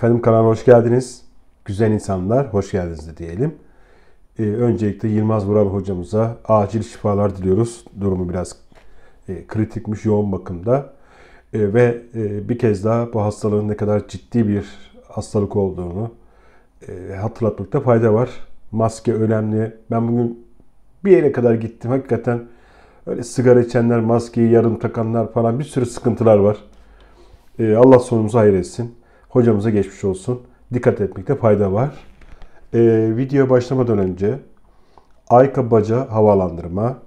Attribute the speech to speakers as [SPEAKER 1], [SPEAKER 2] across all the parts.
[SPEAKER 1] Efendim kanalıma hoş geldiniz. Güzel insanlar hoş geldiniz de diyelim. Ee, öncelikle Yılmaz Vural hocamıza acil şifalar diliyoruz. Durumu biraz e, kritikmiş yoğun bakımda. E, ve e, bir kez daha bu hastalığın ne kadar ciddi bir hastalık olduğunu e, hatırlatmakta fayda var. Maske önemli. Ben bugün bir yere kadar gittim. Hakikaten öyle sigara içenler, maskeyi yarım takanlar falan bir sürü sıkıntılar var. E, Allah sonumuzu hayır etsin. Hocamıza geçmiş olsun. Dikkat etmekte fayda var. Ee, video başlamadan önce Ayka Baca Havalandırma,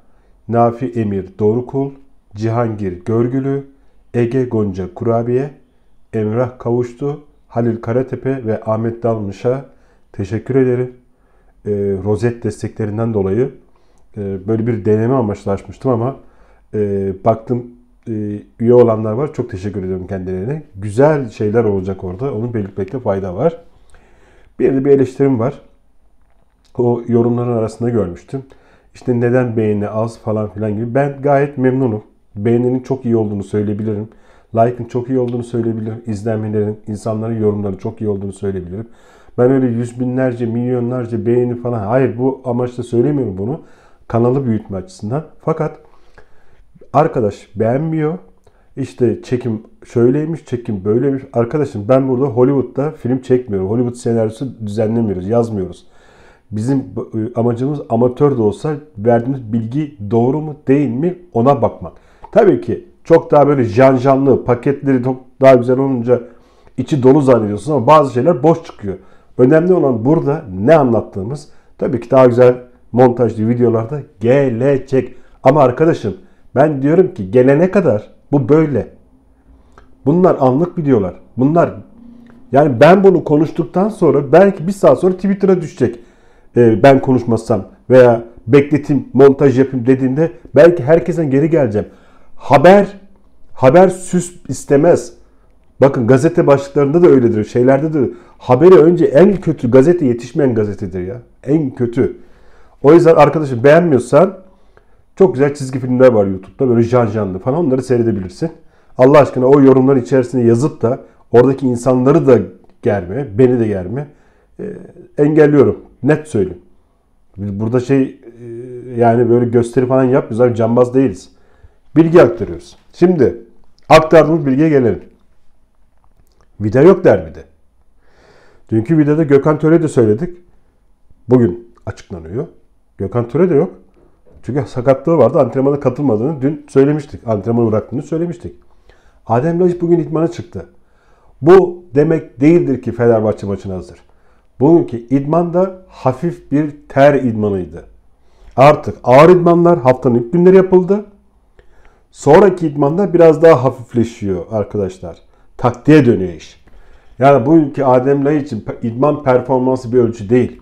[SPEAKER 1] Nafi Emir Doğrukul, Cihangir Görgülü, Ege Gonca Kurabiye, Emrah Kavuştu, Halil Karatepe ve Ahmet Dalmış'a teşekkür ederim. E, rozet desteklerinden dolayı e, böyle bir deneme amaçlı açmıştım ama e, baktım e, üye olanlar var. Çok teşekkür ediyorum kendilerine. Güzel şeyler olacak orada. Onu belirtmekte fayda var. Bir de bir eleştirim var. O yorumların arasında görmüştüm. İşte neden beğeni az falan filan gibi. Ben gayet memnunum. Beğeninin çok iyi olduğunu söyleyebilirim. Like'ın çok iyi olduğunu söyleyebilirim. İzlenmelerin, insanların yorumları çok iyi olduğunu söyleyebilirim. Ben öyle yüz binlerce, milyonlarca beğeni falan. Hayır bu amaçla söylemiyorum bunu. Kanalı büyütme açısından. Fakat Arkadaş beğenmiyor. İşte çekim şöyleymiş, çekim böyleymiş. Arkadaşım ben burada Hollywood'da film çekmiyorum. Hollywood senaryosu düzenlemiyoruz, yazmıyoruz. Bizim e, amacımız amatör de olsa verdiğimiz bilgi doğru mu değil mi ona bakmak. Tabii ki çok daha böyle janjanlı paketleri çok daha güzel olunca içi dolu zannediyorsun ama bazı şeyler boş çıkıyor. Önemli olan burada ne anlattığımız. Tabii ki daha güzel montajlı videolarda gelecek. Ama arkadaşım ben diyorum ki gelene kadar bu böyle. Bunlar anlık biliyorlar. Bunlar yani ben bunu konuştuktan sonra belki bir saat sonra Twitter'a düşecek. Ee, ben konuşmasam veya bekletim, montaj yapayım dediğinde belki herkesten geri geleceğim. Haber, haber süs istemez. Bakın gazete başlıklarında da öyledir, şeylerde de haberi önce en kötü gazete yetişmeyen gazetedir ya. En kötü. O yüzden arkadaşım beğenmiyorsan çok güzel çizgi filmler var YouTube'da böyle jan janlı falan onları seyredebilirsin. Allah aşkına o yorumlar içerisinde yazıp da oradaki insanları da germe, beni de germe e, engelliyorum. Net söyleyeyim. Burada şey e, yani böyle gösteri falan yapmıyoruz abi cambaz değiliz. Bilgi aktarıyoruz. Şimdi aktardığımız bilgiye gelelim. Vida yok der de? Dünkü videoda Gökhan Töre de söyledik. Bugün açıklanıyor. Gökhan Töre de yok. Çünkü sakatlığı vardı. Antrenmana katılmadığını dün söylemiştik. Antrenmanı bıraktığını söylemiştik. Adem Laj bugün idmana çıktı. Bu demek değildir ki Fenerbahçe maçına hazır. Bugünkü idman da hafif bir ter idmanıydı. Artık ağır idmanlar haftanın ilk günleri yapıldı. Sonraki idmanda biraz daha hafifleşiyor arkadaşlar. Taktiğe dönüyor iş. Yani bugünkü Adem Lay için idman performansı bir ölçü değil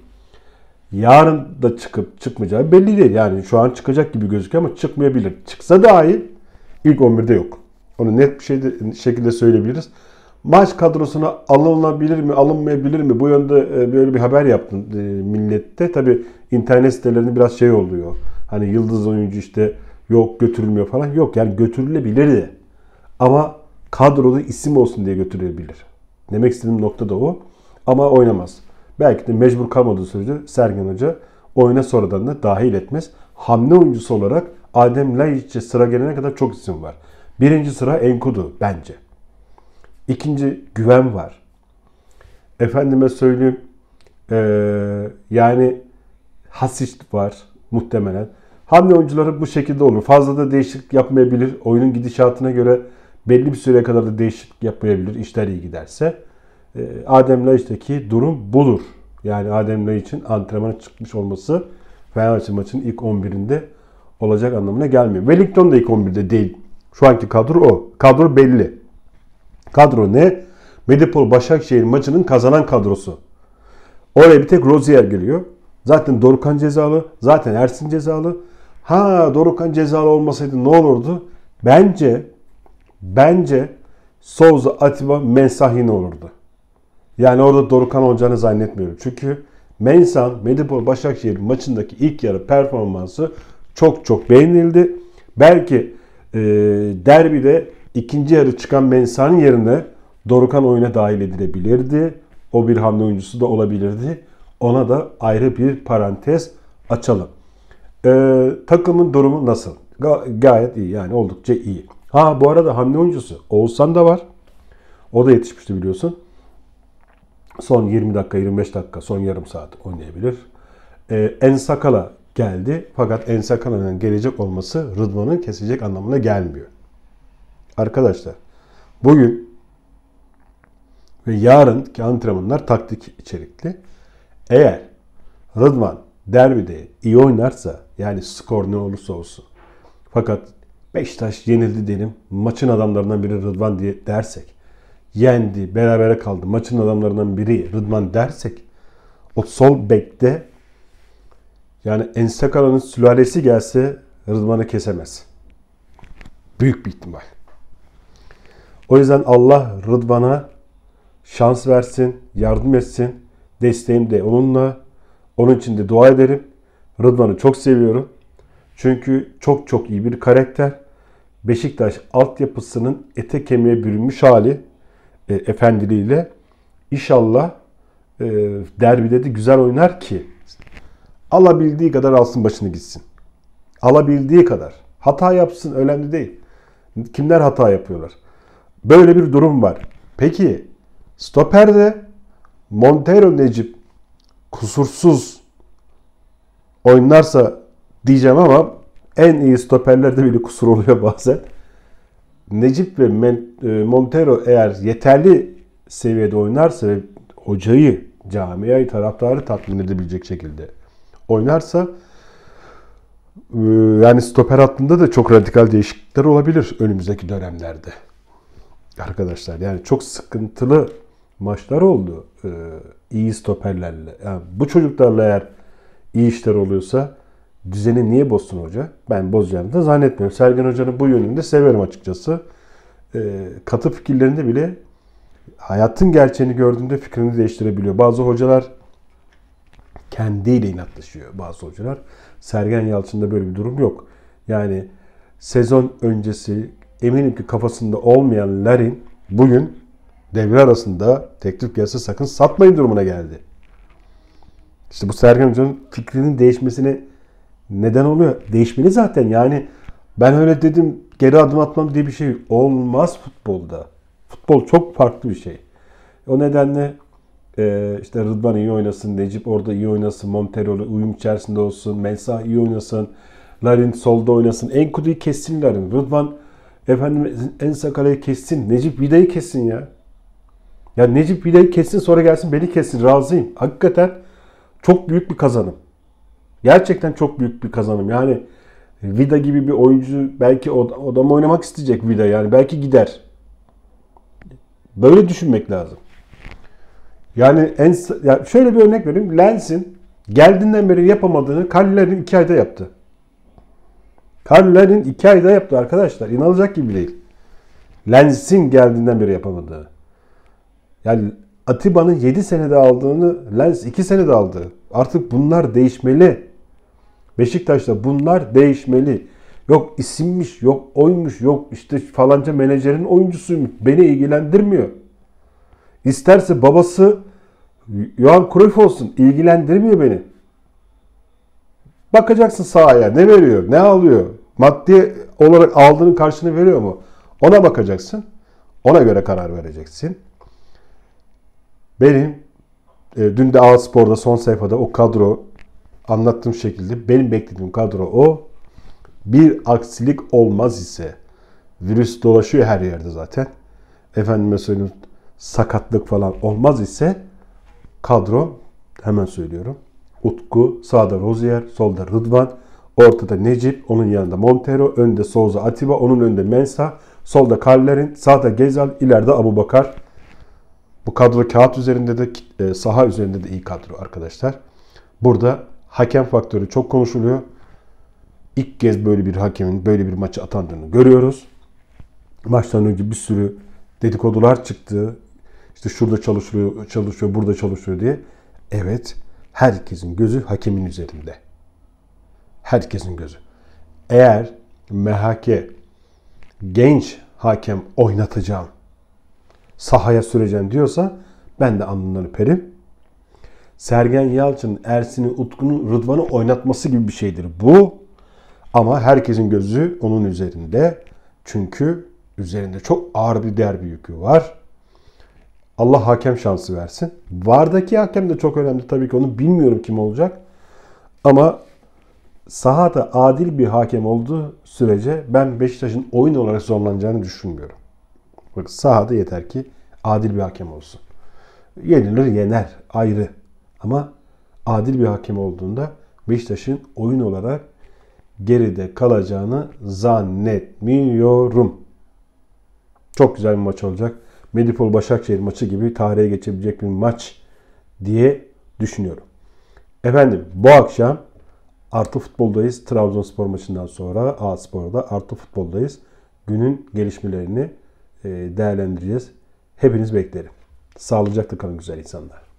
[SPEAKER 1] yarın da çıkıp çıkmayacağı belli değil. Yani şu an çıkacak gibi gözüküyor ama çıkmayabilir. Çıksa dahi ilk 11'de yok. Onu net bir şeyde, şekilde söyleyebiliriz. Maç kadrosuna alınabilir mi, alınmayabilir mi? Bu yönde e, böyle bir haber yaptım e, millette. Tabi internet sitelerinde biraz şey oluyor. Hani yıldız oyuncu işte yok götürülmüyor falan. Yok yani götürülebilirdi. Ama kadroda isim olsun diye götürülebilir. Demek istediğim nokta da o. Ama oynamaz. Belki de mecbur kalmadığı sürece Sergen Hoca oyuna sonradan da dahil etmez. Hamle oyuncusu olarak Adem Laiç'e sıra gelene kadar çok isim var. Birinci sıra Enkudu bence. İkinci güven var. Efendime söyleyeyim ee, yani Hasic var muhtemelen. Hamle oyuncuları bu şekilde olur. Fazla da değişiklik yapmayabilir. Oyunun gidişatına göre belli bir süreye kadar da değişiklik yapmayabilir. İşler iyi giderse. Ee, Adem Laiç'teki durum budur. Yani Adem için antrenmana çıkmış olması Fenerbahçe maçının ilk 11'inde olacak anlamına gelmiyor. Wellington da ilk 11'de değil. Şu anki kadro o. Kadro belli. Kadro ne? Medipol Başakşehir maçının kazanan kadrosu. Oraya bir tek Rozier geliyor. Zaten Dorukan cezalı. Zaten Ersin cezalı. Ha Dorukan cezalı olmasaydı ne olurdu? Bence bence Souza, Atiba, Mensah olurdu. Yani orada Dorukhan olacağını zannetmiyorum. Çünkü Mensan, Medipol Başakşehir maçındaki ilk yarı performansı çok çok beğenildi. Belki e, derbide ikinci yarı çıkan Mensah'ın yerine Dorukhan oyuna dahil edilebilirdi. O bir hamle oyuncusu da olabilirdi. Ona da ayrı bir parantez açalım. E, takımın durumu nasıl? Ga- gayet iyi yani oldukça iyi. Ha bu arada hamle oyuncusu Oğuzhan da var. O da yetişmişti biliyorsun. Son 20 dakika, 25 dakika, son yarım saat oynayabilir. Ee, Ensakala geldi. Fakat Ensakala'nın gelecek olması Rıdvan'ın kesecek anlamına gelmiyor. Arkadaşlar bugün ve yarınki antrenmanlar taktik içerikli. Eğer Rıdvan derbide iyi oynarsa yani skor ne olursa olsun fakat Beşiktaş yenildi diyelim maçın adamlarından biri Rıdvan diye dersek yendi, berabere kaldı. Maçın adamlarından biri Rıdvan dersek o sol bekte yani Ensakala'nın sülalesi gelse Rıdvan'ı kesemez. Büyük bir ihtimal. O yüzden Allah Rıdvan'a şans versin, yardım etsin. Desteğim de onunla. Onun için de dua ederim. Rıdvan'ı çok seviyorum. Çünkü çok çok iyi bir karakter. Beşiktaş altyapısının ete kemiğe bürünmüş hali e, efendiliğiyle inşallah e, derbide de güzel oynar ki alabildiği kadar alsın başını gitsin. Alabildiği kadar. Hata yapsın önemli değil. Kimler hata yapıyorlar? Böyle bir durum var. Peki stoperde Montero Necip kusursuz oynarsa diyeceğim ama en iyi stoperlerde bile kusur oluyor bazen. Necip ve e, Montero eğer yeterli seviyede oynarsa ve hocayı, camiayı, taraftarı tatmin edebilecek şekilde oynarsa e, yani stoper hattında da çok radikal değişiklikler olabilir önümüzdeki dönemlerde. Arkadaşlar yani çok sıkıntılı maçlar oldu e, iyi stoperlerle. Yani bu çocuklarla eğer iyi işler oluyorsa düzeni niye bozsun hoca? Ben bozacağını da zannetmiyorum. Sergen Hoca'nın bu yönünü de severim açıkçası. E, katı fikirlerinde bile hayatın gerçeğini gördüğünde fikrini değiştirebiliyor. Bazı hocalar kendiyle inatlaşıyor bazı hocalar. Sergen Yalçın'da böyle bir durum yok. Yani sezon öncesi eminim ki kafasında olmayan Larin bugün devre arasında teklif gelse sakın satmayın durumuna geldi. İşte bu Sergen Hoca'nın fikrinin değişmesini neden oluyor. Değişmeli zaten yani ben öyle dedim geri adım atmam diye bir şey olmaz futbolda. Futbol çok farklı bir şey. O nedenle e, işte Rıdvan iyi oynasın, Necip orada iyi oynasın, Montero uyum içerisinde olsun, Mensah iyi oynasın, Larin solda oynasın, Enkudu'yu kessin Larin, Rıdvan efendim en sakarayı kessin, Necip Vida'yı kessin ya. Ya Necip Vida'yı kessin sonra gelsin beni kessin razıyım. Hakikaten çok büyük bir kazanım. Gerçekten çok büyük bir kazanım. Yani e, Vida gibi bir oyuncu belki o adam oynamak isteyecek Vida yani belki gider. Böyle düşünmek lazım. Yani en yani şöyle bir örnek vereyim. Lens'in geldiğinden beri yapamadığını Kaller'in 2 ayda yaptı. Kaller'in 2 ayda yaptı arkadaşlar. İnanılacak gibi değil. Lens'in geldiğinden beri yapamadığı. Yani Atiba'nın 7 senede aldığını Lens 2 senede aldı. Artık bunlar değişmeli. Beşiktaş'ta bunlar değişmeli. Yok isimmiş, yok oymuş, yok işte falanca menajerin oyuncusuymuş. Beni ilgilendirmiyor. İsterse babası Johan Cruyff olsun ilgilendirmiyor beni. Bakacaksın sahaya ne veriyor, ne alıyor. Maddi olarak aldığının karşını veriyor mu? Ona bakacaksın. Ona göre karar vereceksin. Benim e, dün de A Spor'da son sayfada o kadro anlattığım şekilde benim beklediğim kadro o. Bir aksilik olmaz ise virüs dolaşıyor her yerde zaten. Efendime söyleyeyim sakatlık falan olmaz ise kadro hemen söylüyorum. Utku, sağda Rozier, solda Rıdvan, ortada Necip, onun yanında Montero, önde Souza Atiba, onun önünde Mensa, solda Kallerin, sağda Gezal, ileride Abu Bakar. Bu kadro kağıt üzerinde de e, saha üzerinde de iyi kadro arkadaşlar. Burada Hakem faktörü çok konuşuluyor. İlk kez böyle bir hakemin böyle bir maçı atandığını görüyoruz. Maçtan önce bir sürü dedikodular çıktı. İşte şurada çalışıyor, çalışıyor, burada çalışıyor diye. Evet, herkesin gözü hakemin üzerinde. Herkesin gözü. Eğer MHK genç hakem oynatacağım, sahaya süreceğim diyorsa ben de alnından öperim. Sergen Yalçın'ın Ersin'i, Utku'nun Rıdvan'ı oynatması gibi bir şeydir bu. Ama herkesin gözü onun üzerinde. Çünkü üzerinde çok ağır bir derbi yükü var. Allah hakem şansı versin. Vardaki hakem de çok önemli tabii ki onu bilmiyorum kim olacak. Ama sahada adil bir hakem olduğu sürece ben Beşiktaş'ın oyun olarak zorlanacağını düşünmüyorum. Bak sahada yeter ki adil bir hakem olsun. Yenilir yener ayrı. Ama adil bir hakem olduğunda Beşiktaş'ın oyun olarak geride kalacağını zannetmiyorum. Çok güzel bir maç olacak. Medipol Başakşehir maçı gibi tarihe geçebilecek bir maç diye düşünüyorum. Efendim bu akşam artı futboldayız. Trabzonspor maçından sonra A Spor'da artı futboldayız. Günün gelişmelerini e, değerlendireceğiz. Hepiniz beklerim. Sağlıcakla kalın güzel insanlar.